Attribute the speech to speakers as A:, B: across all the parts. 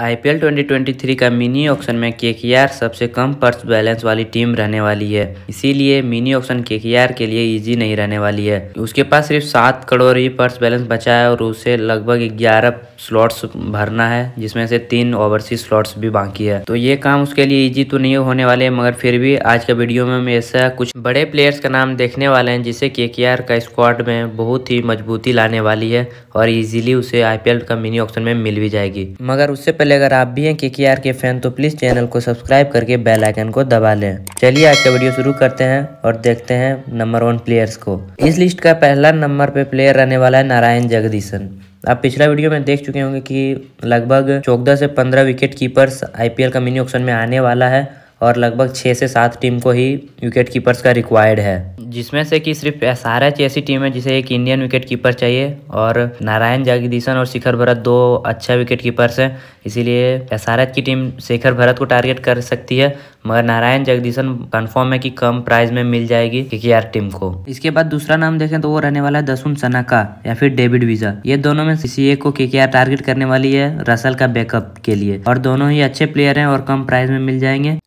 A: IPL 2023 का mini auction में के सबसे कम पर्स बैलेंस वाली टीम रहने वाली है इसीलिए मिनी ऑक्शन के के लिए इजी नहीं रहने वाली है उसके पास सिर्फ सात करोड़ ही पर्स बैलेंस बचा है और उसे लगभग ग्यारह स्लॉट्स भरना है जिसमें से तीन ओवरसीज स्लॉट्स भी बाकी है तो ये काम उसके लिए इजी तो नहीं होने वाले मगर फिर भी आज के वीडियो में हम ऐसा कुछ बड़े प्लेयर्स का नाम देखने वाले हैं जिसे के का स्क्वाड में बहुत ही मजबूती लाने वाली है और ईजिली उसे आईपीएल का मिनी ऑक्शन में मिल भी जाएगी मगर उससे पहले अगर आप भी हैं के के आर के फैन तो प्लीज़ चैनल को सब्सक्राइब करके बेल आइकन को दबा लें चलिए आज का वीडियो शुरू करते हैं और देखते हैं नंबर वन प्लेयर्स को इस लिस्ट का पहला नंबर पे प्लेयर रहने वाला है नारायण जगदीशन आप पिछला वीडियो में देख चुके होंगे कि लगभग चौदह से पंद्रह विकेट कीपर्स आईपीएल का मिनी ऑप्शन में आने वाला है और लगभग छः से सात टीम को ही विकेट कीपर्स का रिक्वायर्ड है जिसमें से कि सिर्फ एस आर एच ऐसी टीम है जिसे एक इंडियन विकेट कीपर चाहिए और नारायण जगदीशन और शिखर भरत दो अच्छा विकेट कीपर्स हैं इसीलिए एस आर एच की टीम शेखर भरत को टारगेट कर सकती है मगर नारायण जगदीशन कन्फर्म है कि कम प्राइस में मिल जाएगी के टीम को इसके बाद दूसरा नाम देखें तो वो रहने वाला है दसुन सनाका या फिर डेविड वीजा ये दोनों में सी एक को के टारगेट करने वाली है रसल का बैकअप के लिए और दोनों ही अच्छे प्लेयर हैं और कम प्राइस में मिल जाएंगे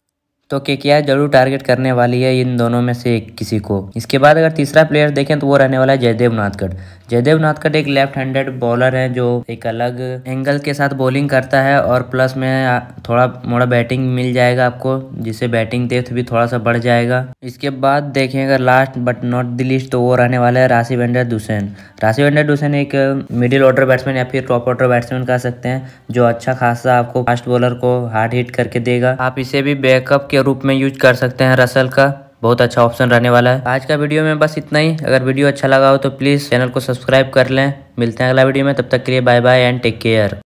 A: तो के जरूर टारगेट करने वाली है इन दोनों में से एक किसी को इसके बाद अगर तीसरा प्लेयर देखें तो वो रहने वाला है जयदेव नाथगढ़ जयदेव नाथगढ़ एक लेफ्ट हैंडेड बॉलर है जो एक अलग एंगल के साथ बॉलिंग करता है और प्लस में थोड़ा मोड़ा बैटिंग मिल जाएगा आपको जिससे बैटिंग डेप्थ भी थोड़ा सा बढ़ जाएगा इसके बाद देखें अगर last but not the least तो वो रहने वाला है राशि वेंडर दुसैन राशि वेंडर दुसैन एक मिडिल ऑर्डर बैट्समैन या फिर टॉप ऑर्डर बैट्समैन कह सकते हैं जो अच्छा खासा आपको फास्ट बॉलर को हार्ड हिट करके देगा आप इसे भी बैकअप के रूप में यूज कर सकते हैं रसल का बहुत अच्छा ऑप्शन रहने वाला है आज का वीडियो में बस इतना ही अगर वीडियो अच्छा लगा हो तो प्लीज़ चैनल को सब्सक्राइब कर लें मिलते हैं अगला वीडियो में तब तक के लिए bye bye and take care